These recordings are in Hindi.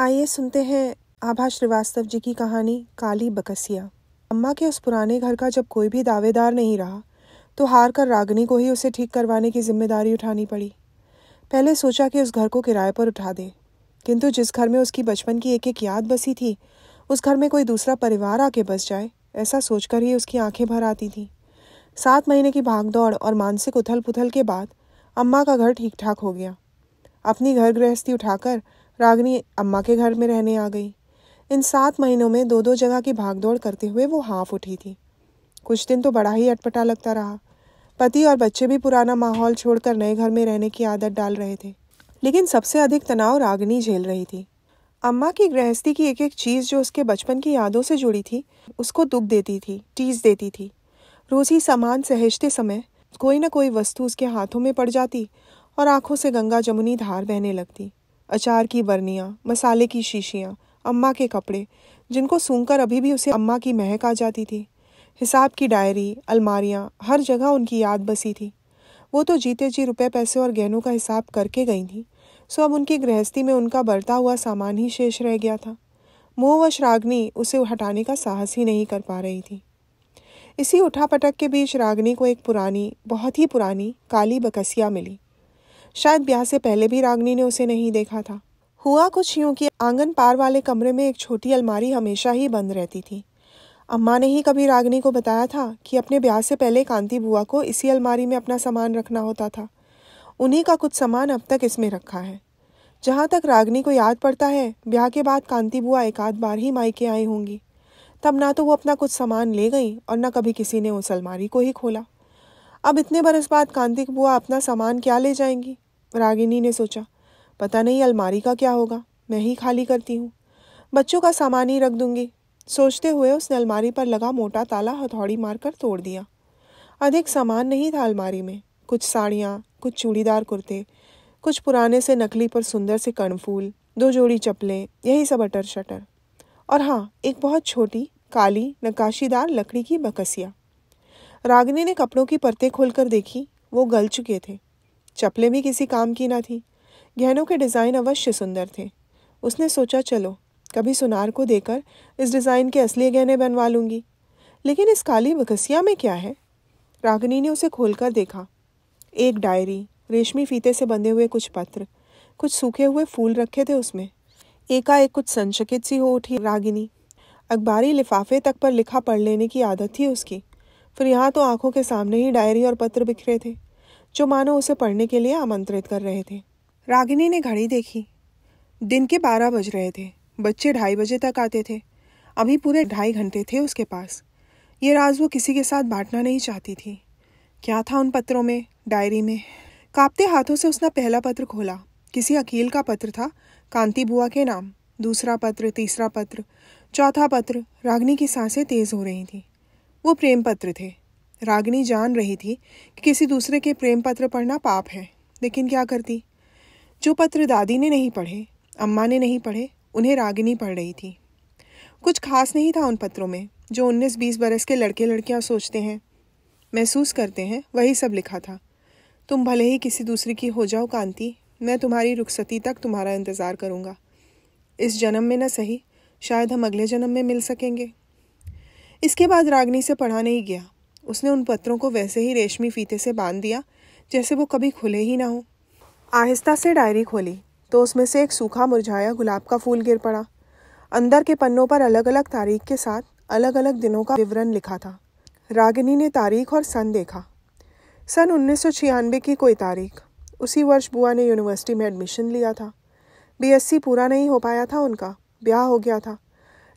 आइए सुनते हैं आभा श्रीवास्तव जी की कहानी काली बकसिया अम्मा के उस पुराने घर का जब कोई भी दावेदार नहीं रहा तो हार कर रागनी को ही उसे ठीक करवाने की जिम्मेदारी उठानी पड़ी पहले सोचा कि उस घर को किराए पर उठा दे किंतु जिस घर में उसकी बचपन की एक एक याद बसी थी उस घर में कोई दूसरा परिवार आके बस जाए ऐसा सोचकर ही उसकी आंखें भर आती थीं सात महीने की भागदौड़ और मानसिक उथल पुथल के बाद अम्मा का घर ठीक ठाक हो गया अपनी घर गृहस्थी उठाकर रागनी अम्मा के घर में रहने आ गई इन सात महीनों में दो दो जगह की भागदौड़ करते हुए वो हाँफ उठी थी कुछ दिन तो बड़ा ही अटपटा लगता रहा पति और बच्चे भी पुराना माहौल छोड़कर नए घर में रहने की आदत डाल रहे थे लेकिन सबसे अधिक तनाव रागनी झेल रही थी अम्मा की गृहस्थी की एक एक चीज़ जो उसके बचपन की यादों से जुड़ी थी उसको दुख देती थी टीस देती थी रोज़ ही सामान सहेजते समय कोई ना कोई वस्तु उसके हाथों में पड़ जाती और आंखों से गंगा जमुनी धार बहने लगती अचार की बर्नियाँ मसाले की शीशियाँ अम्मा के कपड़े जिनको सूंघकर अभी भी उसे अम्मा की महक आ जाती थी हिसाब की डायरी अलमारियाँ हर जगह उनकी याद बसी थी वो तो जीते जी रुपए पैसे और गहनों का हिसाब करके गई थी सो अब उनकी गृहस्थी में उनका बढ़ता हुआ सामान ही शेष रह गया था मोह व श्राग्नि उसे हटाने का साहस ही नहीं कर पा रही थी इसी उठापटक के बीच रागनी को एक पुरानी बहुत ही पुरानी काली बकसिया मिली शायद ब्याह से पहले भी रागनी ने उसे नहीं देखा था हुआ कुछ यूं कि आंगन पार वाले कमरे में एक छोटी अलमारी हमेशा ही बंद रहती थी अम्मा ने ही कभी रागनी को बताया था कि अपने ब्याह से पहले कांति बुआ को इसी अलमारी में अपना सामान रखना होता था उन्हीं का कुछ सामान अब तक इसमें रखा है जहाँ तक रागनी को याद पड़ता है ब्याह के बाद कांति बुआ एक आध बार ही मायके आई होंगी तब ना तो वो अपना कुछ सामान ले गई और ना कभी किसी ने उस अलमारी को ही खोला अब इतने बरस बाद कांतिक बुआ अपना सामान क्या ले जाएंगी रागिनी ने सोचा पता नहीं अलमारी का क्या होगा मैं ही खाली करती हूँ बच्चों का सामान ही रख दूंगी सोचते हुए उसने अलमारी पर लगा मोटा ताला हथौड़ी मारकर तोड़ दिया अधिक सामान नहीं था अलमारी में कुछ साड़ियाँ कुछ चूड़ीदार कुर्ते कुछ पुराने से नकली पर सुंदर से कणफूल दो जोड़ी चप्पलें यही सब अटर शटर और हाँ एक बहुत छोटी काली नक्काशीदार लकड़ी की बकसिया रागिनी ने कपड़ों की परतें खोलकर देखी वो गल चुके थे चप्पलें भी किसी काम की ना थी गहनों के डिज़ाइन अवश्य सुंदर थे उसने सोचा चलो कभी सुनार को देकर इस डिज़ाइन के असली गहने बनवा लूँगी लेकिन इस काली बकसिया में क्या है रागिनी ने उसे खोलकर देखा एक डायरी रेशमी फीते से बंधे हुए कुछ पत्र कुछ सूखे हुए फूल रखे थे उसमें एकाएक कुछ संचकित सी हो उठी रागिनी अखबारी लिफाफे तक पर लिखा पढ़ लेने की आदत थी उसकी फिर यहाँ तो आंखों के सामने ही डायरी और पत्र बिखरे थे जो मानो उसे पढ़ने के लिए आमंत्रित कर रहे थे रागिनी ने घड़ी देखी दिन के बारह बज रहे थे बच्चे ढाई बजे तक आते थे अभी पूरे ढाई घंटे थे उसके पास ये राज वो किसी के साथ बांटना नहीं चाहती थी क्या था उन पत्रों में डायरी में कांपते हाथों से उसने पहला पत्र खोला किसी अकील का पत्र था कांति बुआ के नाम दूसरा पत्र तीसरा पत्र चौथा पत्र रागनी की सांसें तेज हो रही थी वो प्रेम पत्र थे रागिनी जान रही थी कि किसी दूसरे के प्रेम पत्र पढ़ना पाप है लेकिन क्या करती जो पत्र दादी ने नहीं पढ़े अम्मा ने नहीं पढ़े उन्हें रागिनी पढ़ रही थी कुछ खास नहीं था उन पत्रों में जो उन्नीस बीस बरस के लड़के लड़कियां सोचते हैं महसूस करते हैं वही सब लिखा था तुम भले ही किसी दूसरे की हो जाओ कांति मैं तुम्हारी रुखसती तक तुम्हारा इंतज़ार करूँगा इस जन्म में न सही शायद हम अगले जन्म में मिल सकेंगे इसके बाद रागनी से पढ़ा नहीं गया उसने उन पत्रों को वैसे ही रेशमी फीते से बांध दिया जैसे वो कभी खुले ही ना हो आहिस्ता से डायरी खोली तो उसमें से एक सूखा मुरझाया गुलाब का फूल गिर पड़ा अंदर के पन्नों पर अलग अलग तारीख के साथ अलग अलग दिनों का विवरण लिखा था रागिनी ने तारीख और सन देखा सन उन्नीस की कोई तारीख उसी वर्ष बुआ ने यूनिवर्सिटी में एडमिशन लिया था बीएससी पूरा नहीं हो पाया था उनका ब्याह हो गया था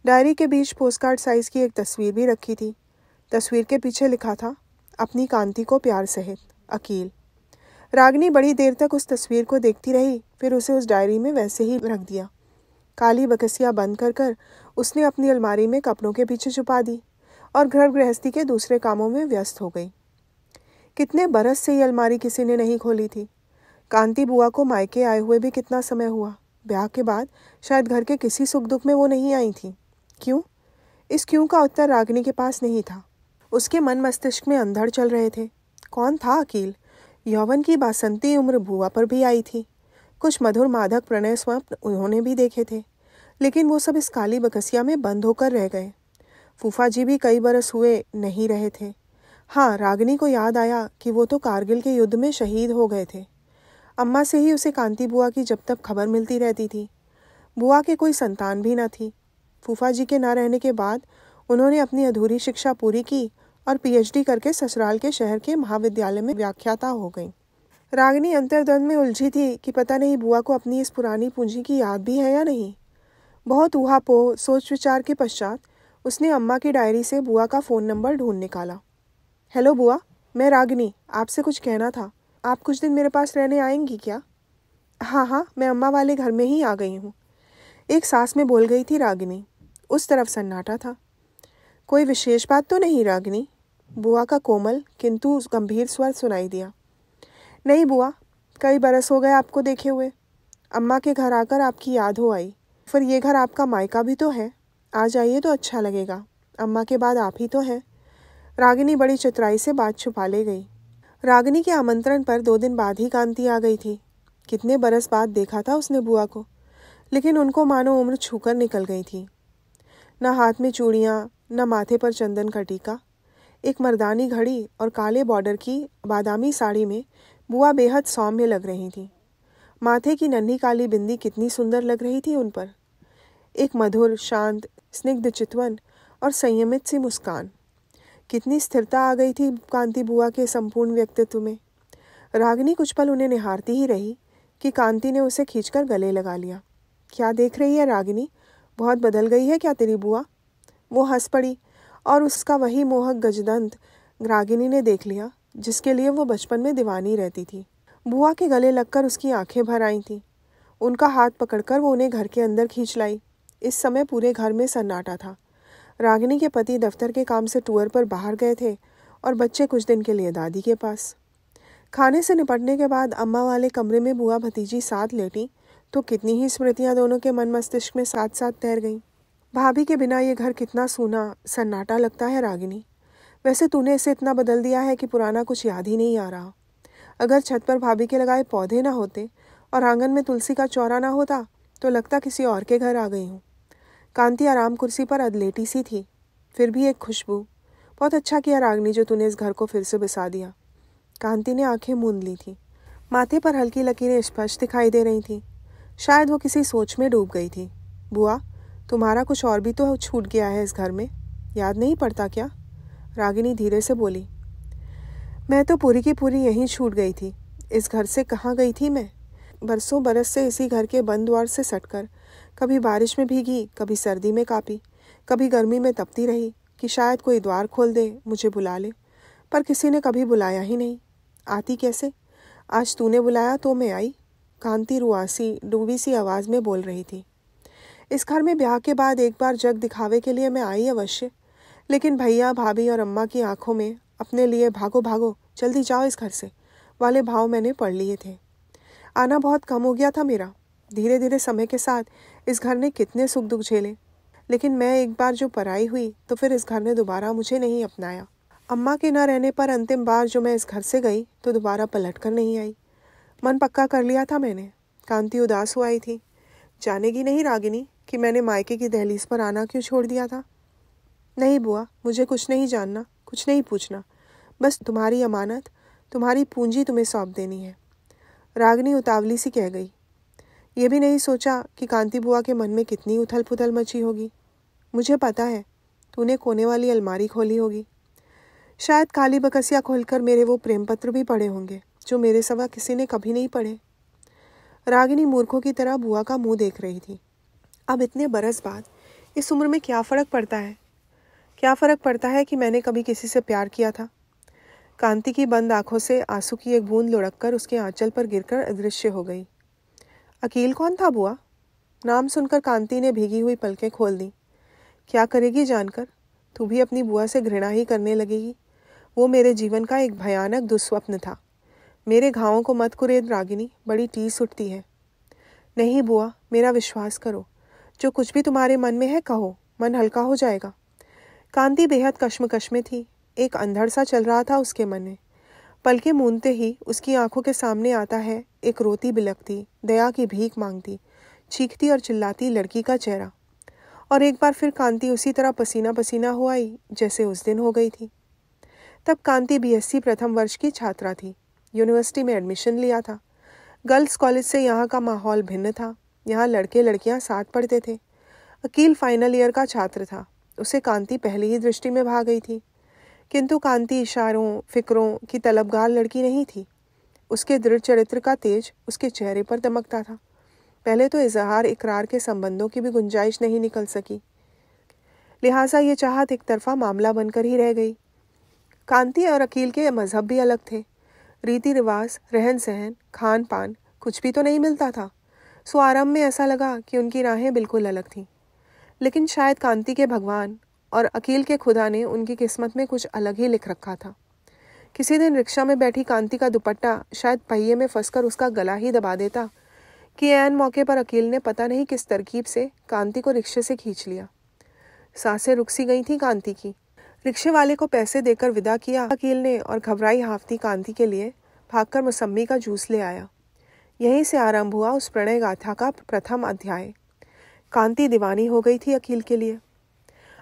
डायरी के बीच पोस्टकार्ड साइज की एक तस्वीर भी रखी थी तस्वीर के पीछे लिखा था अपनी कांति को प्यार सहित अकील रागनी बड़ी देर तक उस तस्वीर को देखती रही फिर उसे उस डायरी में वैसे ही रख दिया काली बकसिया बंद कर कर उसने अपनी अलमारी में कपड़ों के पीछे छुपा दी और घर गृहस्थी के दूसरे कामों में व्यस्त हो गई कितने बरस से ये अलमारी किसी ने नहीं खोली थी कांति बुआ को मायके आए हुए भी कितना समय हुआ ब्याह के बाद शायद घर के किसी सुख दुख में वो नहीं आई थी क्यों इस क्यों का उत्तर रागिनी के पास नहीं था उसके मन मस्तिष्क में अंधड़ चल रहे थे कौन था अकील यौवन की बासंती उम्र बुआ पर भी आई थी कुछ मधुर माधक प्रणय स्वप्न उन्होंने भी देखे थे लेकिन वो सब इस काली बकसिया में बंद होकर रह गए फूफा जी भी कई बरस हुए नहीं रहे थे हाँ रागिनी को याद आया कि वो तो कारगिल के युद्ध में शहीद हो गए थे अम्मा से ही उसे कांति बुआ की जब तक खबर मिलती रहती थी बुआ के कोई संतान भी न थी फूफा जी के ना रहने के बाद उन्होंने अपनी अधूरी शिक्षा पूरी की और पीएचडी करके ससुराल के शहर के महाविद्यालय में व्याख्याता हो गई रागिनी अंतर्द्वंद में उलझी थी कि पता नहीं बुआ को अपनी इस पुरानी पूंजी की याद भी है या नहीं बहुत ऊहापोह सोच विचार के पश्चात उसने अम्मा की डायरी से बुआ का फ़ोन नंबर ढूंढ निकाला हेलो बुआ मैं रागिनी आपसे कुछ कहना था आप कुछ दिन मेरे पास रहने आएंगी क्या हाँ हाँ मैं अम्मा वाले घर में ही आ गई हूँ एक सांस में बोल गई थी रागिनी उस तरफ सन्नाटा था कोई विशेष बात तो नहीं रागनी बुआ का कोमल किंतु गंभीर स्वर सुनाई दिया नहीं बुआ कई बरस हो गए आपको देखे हुए अम्मा के घर आकर आपकी याद हो आई फिर ये घर आपका मायका भी तो है आ जाइए तो अच्छा लगेगा अम्मा के बाद आप ही तो हैं रागिनी बड़ी चतुराई से बात छुपा ले गई रागिनी के आमंत्रण पर दो दिन बाद ही कांति आ गई थी कितने बरस बाद देखा था उसने बुआ को लेकिन उनको मानो उम्र छूकर निकल गई थी न हाथ में चूड़ियाँ न माथे पर चंदन का टीका एक मर्दानी घड़ी और काले बॉर्डर की बादामी साड़ी में बुआ बेहद सौम्य लग रही थी माथे की नन्ही काली बिंदी कितनी सुंदर लग रही थी उन पर एक मधुर शांत स्निग्ध चितवन और संयमित सी मुस्कान कितनी स्थिरता आ गई थी कांति बुआ के संपूर्ण व्यक्तित्व में रागिनी कुछ पल उन्हें निहारती ही रही कि कांति ने उसे खींचकर गले लगा लिया क्या देख रही है रागिनी बहुत बदल गई है क्या तेरी बुआ वो हंस पड़ी और उसका वही मोहक गजदंत रागिनी ने देख लिया जिसके लिए वो बचपन में दीवानी रहती थी बुआ के गले लगकर उसकी आंखें भर आई थीं उनका हाथ पकड़कर वो उन्हें घर के अंदर खींच लाई इस समय पूरे घर में सन्नाटा था रागिनी के पति दफ्तर के काम से टूर पर बाहर गए थे और बच्चे कुछ दिन के लिए दादी के पास खाने से निपटने के बाद अम्मा वाले कमरे में बुआ भतीजी साथ लेटी तो कितनी ही स्मृतियां दोनों के मन मस्तिष्क में साथ साथ तैर गईं भाभी के बिना ये घर कितना सूना सन्नाटा लगता है रागिनी वैसे तूने इसे इतना बदल दिया है कि पुराना कुछ याद ही नहीं आ रहा अगर छत पर भाभी के लगाए पौधे ना होते और आंगन में तुलसी का चौरा ना होता तो लगता किसी और के घर आ गई हूँ कांति आराम कुर्सी पर अदलेटी सी थी फिर भी एक खुशबू बहुत अच्छा किया रागनी जो तूने इस घर को फिर से बसा दिया कांति ने आंखें मूंद ली थी माथे पर हल्की लकीरें स्पष्ट दिखाई दे रही थीं शायद वो किसी सोच में डूब गई थी बुआ तुम्हारा कुछ और भी तो छूट गया है इस घर में याद नहीं पड़ता क्या रागिनी धीरे से बोली मैं तो पूरी की पूरी यहीं छूट गई थी इस घर से कहाँ गई थी मैं बरसों बरस से इसी घर के बंद द्वार से सटकर कभी बारिश में भीगी कभी सर्दी में कापी कभी गर्मी में तपती रही कि शायद कोई द्वार खोल दे मुझे बुला ले पर किसी ने कभी बुलाया ही नहीं आती कैसे आज तूने बुलाया तो मैं आई कांति रुआसी डूबी सी आवाज़ में बोल रही थी इस घर में ब्याह के बाद एक बार जग दिखावे के लिए मैं आई अवश्य लेकिन भैया भाभी और अम्मा की आंखों में अपने लिए भागो भागो जल्दी जाओ इस घर से वाले भाव मैंने पढ़ लिए थे आना बहुत कम हो गया था मेरा धीरे धीरे समय के साथ इस घर ने कितने सुख दुख झेले लेकिन मैं एक बार जो पराई हुई तो फिर इस घर ने दोबारा मुझे नहीं अपनाया अम्मा के न रहने पर अंतिम बार जो मैं इस घर से गई तो दोबारा पलट कर नहीं आई मन पक्का कर लिया था मैंने कांति उदास हो आई थी जानेगी नहीं रागिनी कि मैंने मायके की दहलीज पर आना क्यों छोड़ दिया था नहीं बुआ मुझे कुछ नहीं जानना कुछ नहीं पूछना बस तुम्हारी अमानत तुम्हारी पूंजी तुम्हें सौंप देनी है रागनी उतावली सी कह गई ये भी नहीं सोचा कि कांति बुआ के मन में कितनी उथल पुथल मची होगी मुझे पता है तूने कोने वाली अलमारी खोली होगी शायद काली बकसिया खोलकर मेरे वो प्रेम पत्र भी पड़े होंगे जो मेरे सवा किसी ने कभी नहीं पढ़े रागिनी मूर्खों की तरह बुआ का मुंह देख रही थी अब इतने बरस बाद इस उम्र में क्या फ़र्क पड़ता है क्या फ़र्क पड़ता है कि मैंने कभी किसी से प्यार किया था कांति की बंद आंखों से आंसू की एक बूंद कर उसके आंचल पर गिरकर अदृश्य हो गई अकील कौन था बुआ नाम सुनकर कांति ने भीगी हुई पलकें खोल दी क्या करेगी जानकर तू भी अपनी बुआ से घृणा ही करने लगेगी वो मेरे जीवन का एक भयानक दुस्वप्न था मेरे घावों को मत कुरेद रागिनी बड़ी टीस उठती है नहीं बुआ मेरा विश्वास करो जो कुछ भी तुम्हारे मन में है कहो मन हल्का हो जाएगा कांति बेहद कश्मकश में थी एक अंधड़ सा चल रहा था उसके मन में पलके मूंदते ही उसकी आंखों के सामने आता है एक रोती बिलकती दया की भीख मांगती चीखती और चिल्लाती लड़की का चेहरा और एक बार फिर कांति उसी तरह पसीना पसीना हो आई जैसे उस दिन हो गई थी तब कांति बीएससी प्रथम वर्ष की छात्रा थी यूनिवर्सिटी में एडमिशन लिया था गर्ल्स कॉलेज से यहाँ का माहौल भिन्न था यहाँ लड़के लड़कियाँ साथ पढ़ते थे अकील फाइनल ईयर का छात्र था उसे कांति पहले ही दृष्टि में भा गई थी किंतु कांति इशारों फिक्रों की तलबगार लड़की नहीं थी उसके दृढ़ चरित्र का तेज उसके चेहरे पर दमकता था पहले तो इजहार इकरार के संबंधों की भी गुंजाइश नहीं निकल सकी लिहाजा ये चाहत एक तरफा मामला बनकर ही रह गई कांति और अकील के मजहब भी अलग थे रीति रिवाज रहन सहन खान पान कुछ भी तो नहीं मिलता था सो आराम में ऐसा लगा कि उनकी राहें बिल्कुल अलग थीं लेकिन शायद कांति के भगवान और अकील के खुदा ने उनकी किस्मत में कुछ अलग ही लिख रखा था किसी दिन रिक्शा में बैठी कांति का दुपट्टा शायद पहिए में फंसकर उसका गला ही दबा देता कि एन मौके पर अकील ने पता नहीं किस तरकीब से कांति को रिक्शे से खींच लिया सांसें रुक सी गई थी कांति की रिक्शे वाले को पैसे देकर विदा किया अकील ने और घबराई हाफती कांति के लिए भागकर मौसमी का जूस ले आया यहीं से आरंभ हुआ उस प्रणय गाथा का प्रथम अध्याय कांति दीवानी हो गई थी अकील के लिए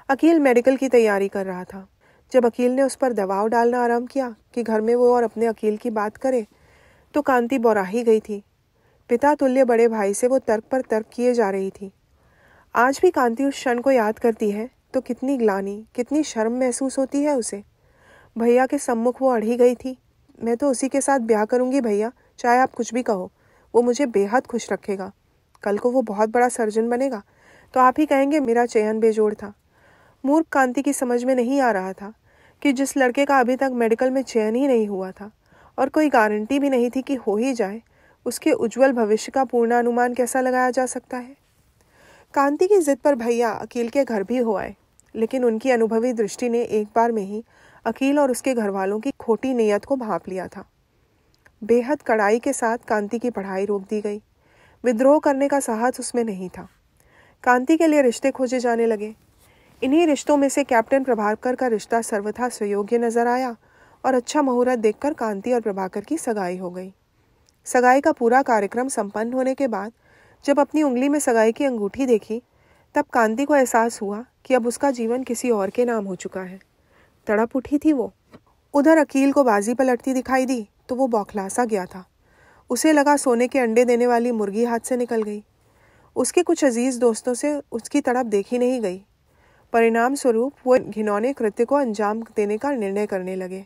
अकील मेडिकल की तैयारी कर रहा था जब अकील ने उस पर दबाव डालना आरंभ किया कि घर में वो और अपने अकील की बात करे तो कांति बौराही गई थी पिता तुल्य बड़े भाई से वो तर्क पर तर्क किए जा रही थी आज भी कांति उस क्षण को याद करती है तो कितनी ग्लानी कितनी शर्म महसूस होती है उसे भैया के सम्मुख वो अड़ी गई थी मैं तो उसी के साथ ब्याह करूँगी भैया चाहे आप कुछ भी कहो वो मुझे बेहद खुश रखेगा कल को वो बहुत बड़ा सर्जन बनेगा तो आप ही कहेंगे मेरा चयन बेजोड़ था मूर्ख कांति की समझ में नहीं आ रहा था कि जिस लड़के का अभी तक मेडिकल में चयन ही नहीं हुआ था और कोई गारंटी भी नहीं थी कि हो ही जाए उसके उज्जवल भविष्य का पूर्णानुमान कैसा लगाया जा सकता है कांति की जिद पर भैया अकील के घर भी हो आए लेकिन उनकी अनुभवी दृष्टि ने एक बार में ही अकील और उसके घर वालों की खोटी नीयत को भाप लिया था बेहद कड़ाई के साथ कांति की पढ़ाई रोक दी गई विद्रोह करने का साहस उसमें नहीं था कांति के लिए रिश्ते खोजे जाने लगे इन्हीं रिश्तों में से कैप्टन प्रभाकर का रिश्ता सर्वथा सुयोग्य नजर आया और अच्छा मुहूर्त देखकर कांति और प्रभाकर की सगाई हो गई सगाई का पूरा कार्यक्रम संपन्न होने के बाद जब अपनी उंगली में सगाई की अंगूठी देखी तब कांति को एहसास हुआ कि अब उसका जीवन किसी और के नाम हो चुका है तड़प उठी थी वो उधर अकील को बाजी पलटती दिखाई दी तो वो बौखलासा गया था उसे लगा सोने के अंडे देने वाली मुर्गी हाथ से निकल गई उसके कुछ अजीज़ दोस्तों से उसकी तड़प देखी नहीं गई परिणाम स्वरूप वो घिनौने कृत्य को अंजाम देने का निर्णय करने लगे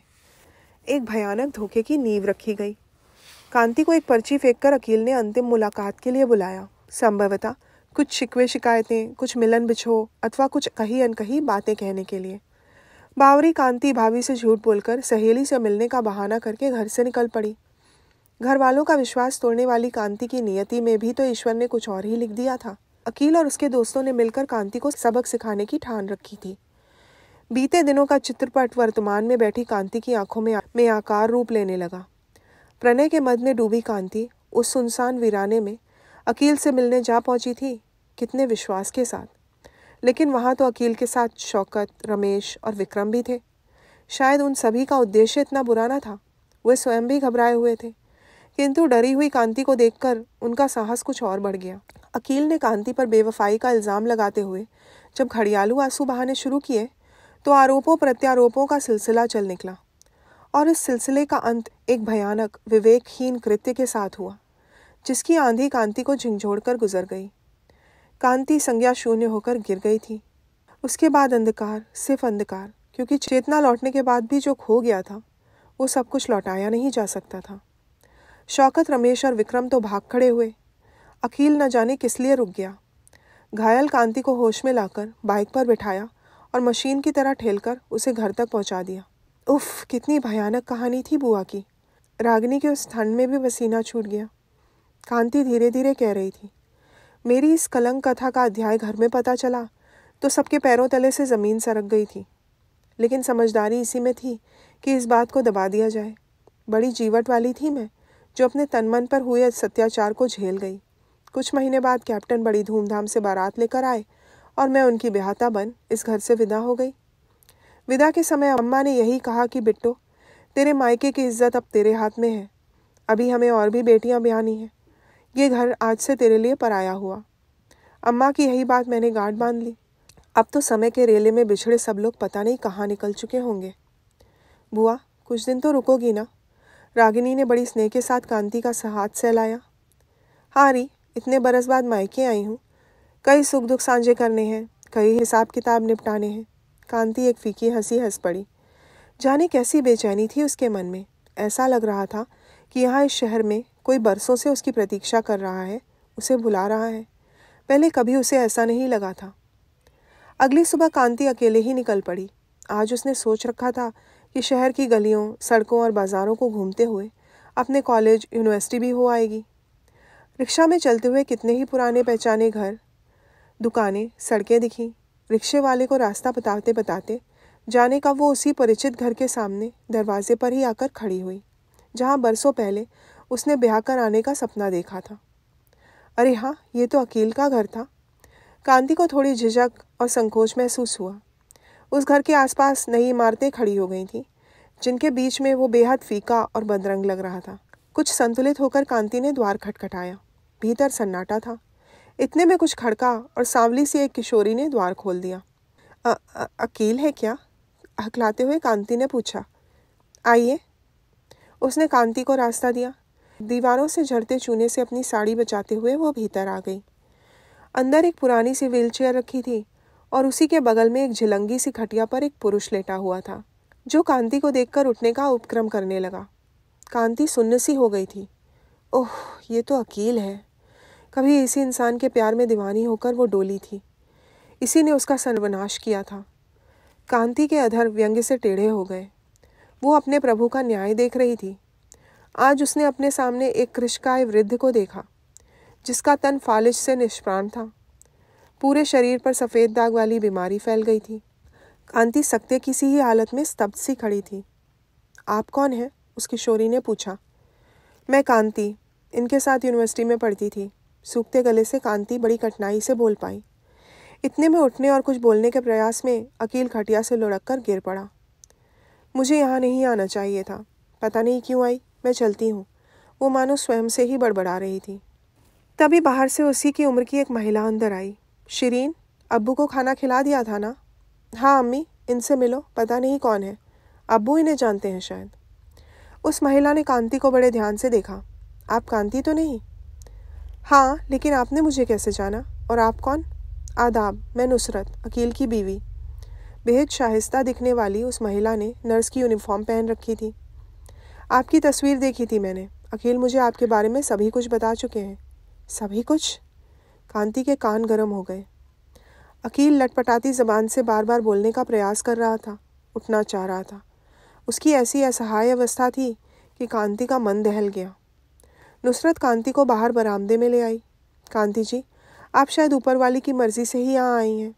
एक भयानक धोखे की नींव रखी गई कांति को एक पर्ची फेंककर अकील ने अंतिम मुलाकात के लिए बुलाया संभवतः कुछ शिकवे शिकायतें कुछ मिलन बिछो अथवा कुछ कही अनकही बातें कहने के लिए बावरी कांति भाभी से झूठ बोलकर सहेली से मिलने का बहाना करके घर से निकल पड़ी घर वालों का विश्वास तोड़ने वाली कांति की नियति में भी तो ईश्वर ने कुछ और ही लिख दिया था अकील और उसके दोस्तों ने मिलकर कांति को सबक सिखाने की ठान रखी थी बीते दिनों का चित्रपट वर्तमान में बैठी कांति की आंखों में, में आकार रूप लेने लगा प्रणय के मद में डूबी कांति उस सुनसान वीराने में अकील से मिलने जा पहुंची थी कितने विश्वास के साथ लेकिन वहाँ तो अकील के साथ शौकत रमेश और विक्रम भी थे शायद उन सभी का उद्देश्य इतना बुरा ना था वे स्वयं भी घबराए हुए थे किंतु डरी हुई कांति को देखकर उनका साहस कुछ और बढ़ गया अकील ने कांति पर बेवफाई का इल्ज़ाम लगाते हुए जब घड़ियालू आंसू बहाने शुरू किए तो आरोपों प्रत्यारोपों का सिलसिला चल निकला और इस सिलसिले का अंत एक भयानक विवेकहीन कृत्य के साथ हुआ जिसकी आंधी कांति को झिंझोड़ कर गुजर गई कांति संज्ञा शून्य होकर गिर गई थी उसके बाद अंधकार सिर्फ अंधकार क्योंकि चेतना लौटने के बाद भी जो खो गया था वो सब कुछ लौटाया नहीं जा सकता था शौकत रमेश और विक्रम तो भाग खड़े हुए अकील न जाने किस लिए रुक गया घायल कांति को होश में लाकर बाइक पर बिठाया और मशीन की तरह ठेलकर उसे घर तक पहुंचा दिया उफ कितनी भयानक कहानी थी बुआ की रागनी के उस ठंड में भी पसीना छूट गया कांति धीरे धीरे कह रही थी मेरी इस कलंक कथा का अध्याय घर में पता चला तो सबके पैरों तले से ज़मीन सरक गई थी लेकिन समझदारी इसी में थी कि इस बात को दबा दिया जाए बड़ी जीवट वाली थी मैं जो अपने तन मन पर हुए सत्याचार को झेल गई कुछ महीने बाद कैप्टन बड़ी धूमधाम से बारात लेकर आए और मैं उनकी बेहाता बन इस घर से विदा हो गई विदा के समय अम्मा ने यही कहा कि बिट्टो तेरे मायके की इज्जत अब तेरे हाथ में है अभी हमें और भी बेटियां ब्यानी हैं ये घर आज से तेरे लिए पराया हुआ अम्मा की यही बात मैंने गांठ बांध ली अब तो समय के रेले में बिछड़े सब लोग पता नहीं कहाँ निकल चुके होंगे बुआ कुछ दिन तो रुकोगी ना रागिनी ने बड़ी स्नेह के साथ कांति का हाथ सहलाया हाँ री इतने बरस बाद मायके आई हूँ कई सुख दुख साझे करने हैं कई हिसाब किताब निपटाने हैं कांति एक फीकी हंसी हंस पड़ी जाने कैसी बेचैनी थी उसके मन में ऐसा लग रहा था कि यहाँ इस शहर में कोई बरसों से उसकी प्रतीक्षा कर रहा है उसे भुला रहा है पहले कभी उसे ऐसा नहीं लगा था अगली सुबह कांति अकेले ही निकल पड़ी आज उसने सोच रखा था कि शहर की गलियों सड़कों और बाज़ारों को घूमते हुए अपने कॉलेज यूनिवर्सिटी भी हो आएगी रिक्शा में चलते हुए कितने ही पुराने पहचाने घर दुकानें सड़कें दिखीं रिक्शे वाले को रास्ता बताते बताते जाने का वो उसी परिचित घर के सामने दरवाजे पर ही आकर खड़ी हुई जहाँ बरसों पहले उसने ब्याह कर आने का सपना देखा था अरे हाँ ये तो अकील का घर था कांति को थोड़ी झिझक और संकोच महसूस हुआ उस घर के आसपास नई इमारतें खड़ी हो गई थीं जिनके बीच में वो बेहद फीका और बदरंग लग रहा था कुछ संतुलित होकर कांति ने द्वार खटखटाया भीतर सन्नाटा था इतने में कुछ खड़का और सांवली सी एक किशोरी ने द्वार खोल दिया अ, अकील है क्या हकलाते हुए कांति ने पूछा आइए उसने कांति को रास्ता दिया दीवारों से झरते चूने से अपनी साड़ी बचाते हुए वो भीतर आ गई अंदर एक पुरानी सी व्हील रखी थी और उसी के बगल में एक झिलंगी सी खटिया पर एक पुरुष लेटा हुआ था जो कांति को देखकर उठने का उपक्रम करने लगा कांति सुन्न सी हो गई थी ओह ये तो अकील है कभी इसी इंसान के प्यार में दीवानी होकर वो डोली थी इसी ने उसका सर्वनाश किया था कांति के अधर व्यंग्य से टेढ़े हो गए वो अपने प्रभु का न्याय देख रही थी आज उसने अपने सामने एक कृषकाय वृद्ध को देखा जिसका तन फालिश से निष्प्राण था पूरे शरीर पर सफ़ेद दाग वाली बीमारी फैल गई थी कांति सकते किसी ही हालत में स्तब्ध सी खड़ी थी आप कौन हैं उसकी शोरी ने पूछा मैं कांति इनके साथ यूनिवर्सिटी में पढ़ती थी सूखते गले से कांति बड़ी कठिनाई से बोल पाई इतने में उठने और कुछ बोलने के प्रयास में अकील खटिया से लुढ़क कर गिर पड़ा मुझे यहाँ नहीं आना चाहिए था पता नहीं क्यों आई मैं चलती हूँ वो मानो स्वयं से ही बड़बड़ा रही थी तभी बाहर से उसी की उम्र की एक महिला अंदर आई शिरीन अब्बू को खाना खिला दिया था ना हाँ अम्मी इनसे मिलो पता नहीं कौन है अब्बू इन्हें जानते हैं शायद उस महिला ने कांति को बड़े ध्यान से देखा आप कांति तो नहीं हाँ लेकिन आपने मुझे कैसे जाना और आप कौन आदाब मैं नुसरत अकील की बीवी बेहद शाहिस्ता दिखने वाली उस महिला ने नर्स की यूनिफॉर्म पहन रखी थी आपकी तस्वीर देखी थी मैंने अकील मुझे आपके बारे में सभी कुछ बता चुके हैं सभी कुछ कांति के कान गर्म हो गए अकील लटपटाती जबान से बार बार बोलने का प्रयास कर रहा था उठना चाह रहा था उसकी ऐसी असहाय अवस्था थी कि कांति का मन दहल गया नुसरत कांति को बाहर बरामदे में ले आई कांति जी आप शायद ऊपर वाली की मर्ज़ी से ही यहाँ आई हैं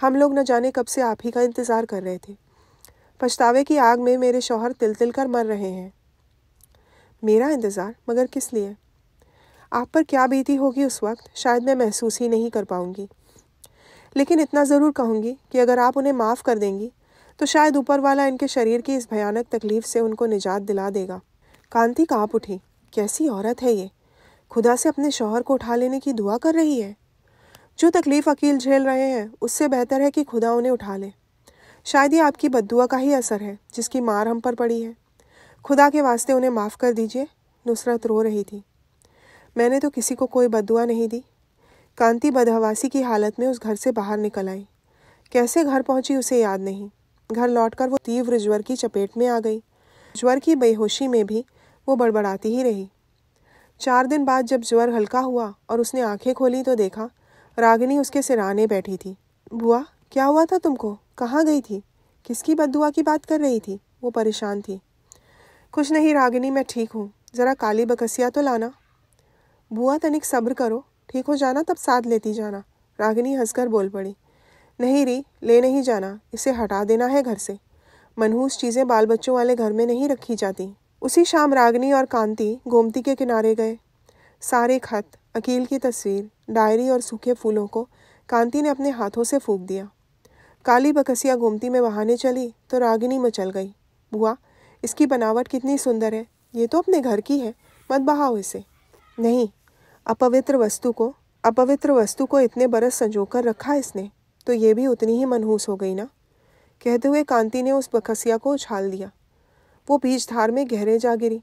हम लोग न जाने कब से आप ही का इंतज़ार कर रहे थे पछतावे की आग में मेरे शौहर तिल तिल कर मर रहे हैं मेरा इंतज़ार मगर किस लिए आप पर क्या बीती होगी उस वक्त शायद मैं महसूस ही नहीं कर पाऊंगी लेकिन इतना ज़रूर कहूंगी कि अगर आप उन्हें माफ़ कर देंगी तो शायद ऊपर वाला इनके शरीर की इस भयानक तकलीफ़ से उनको निजात दिला देगा कांति काँप उठी कैसी औरत है ये खुदा से अपने शोहर को उठा लेने की दुआ कर रही है जो तकलीफ़ अकील झेल रहे हैं उससे बेहतर है कि खुदा उन्हें उठा ले शायद ये आपकी बददुआ का ही असर है जिसकी मार हम पर पड़ी है खुदा के वास्ते उन्हें माफ़ कर दीजिए नुसरत रो रही थी मैंने तो किसी को कोई बददुआ नहीं दी कांति बदहवासी की हालत में उस घर से बाहर निकल आई कैसे घर पहुंची उसे याद नहीं घर लौटकर वो तीव्र ज्वर की चपेट में आ गई ज्वर की बेहोशी में भी वो बड़बड़ाती ही रही चार दिन बाद जब ज्वर हल्का हुआ और उसने आंखें खोली तो देखा रागिनी उसके सिराने बैठी थी बुआ क्या हुआ था तुमको कहाँ गई थी किसकी बदुआ की बात कर रही थी वो परेशान थी कुछ नहीं रागिनी मैं ठीक हूँ ज़रा काली बकसिया तो लाना बुआ तनिक सब्र करो ठीक हो जाना तब साथ लेती जाना रागिनी हंसकर बोल पड़ी नहीं री ले नहीं जाना इसे हटा देना है घर से मनहूस चीज़ें बाल बच्चों वाले घर में नहीं रखी जाती उसी शाम रागनी और कांति गोमती के किनारे गए सारे खत अकील की तस्वीर डायरी और सूखे फूलों को कांति ने अपने हाथों से फूक दिया काली बकसिया गोमती में बहाने चली तो रागिनी मचल गई बुआ इसकी बनावट कितनी सुंदर है ये तो अपने घर की है मत बहाओ इसे नहीं अपवित्र वस्तु को अपवित्र वस्तु को इतने बरस संजो कर रखा इसने तो ये भी उतनी ही मनहूस हो गई ना कहते हुए कांति ने उस बकसिया को उछाल दिया वो बीज धार में गहरे जा गिरी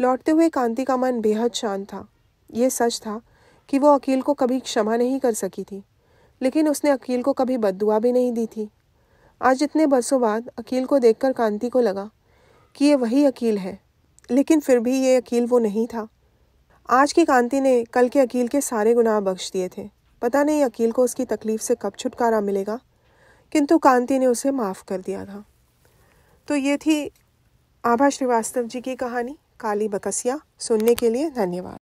लौटते हुए कांति का मन बेहद शांत था ये सच था कि वो अकील को कभी क्षमा नहीं कर सकी थी लेकिन उसने अकील को कभी बददुआ भी नहीं दी थी आज इतने बरसों बाद अकील को देखकर कांति को लगा कि ये वही अकील है लेकिन फिर भी ये अकील वो नहीं था आज की कांति ने कल के अकील के सारे गुनाह बख्श दिए थे पता नहीं अकील को उसकी तकलीफ़ से कब छुटकारा मिलेगा किंतु कांति ने उसे माफ़ कर दिया था तो ये थी आभा श्रीवास्तव जी की कहानी काली बकसिया सुनने के लिए धन्यवाद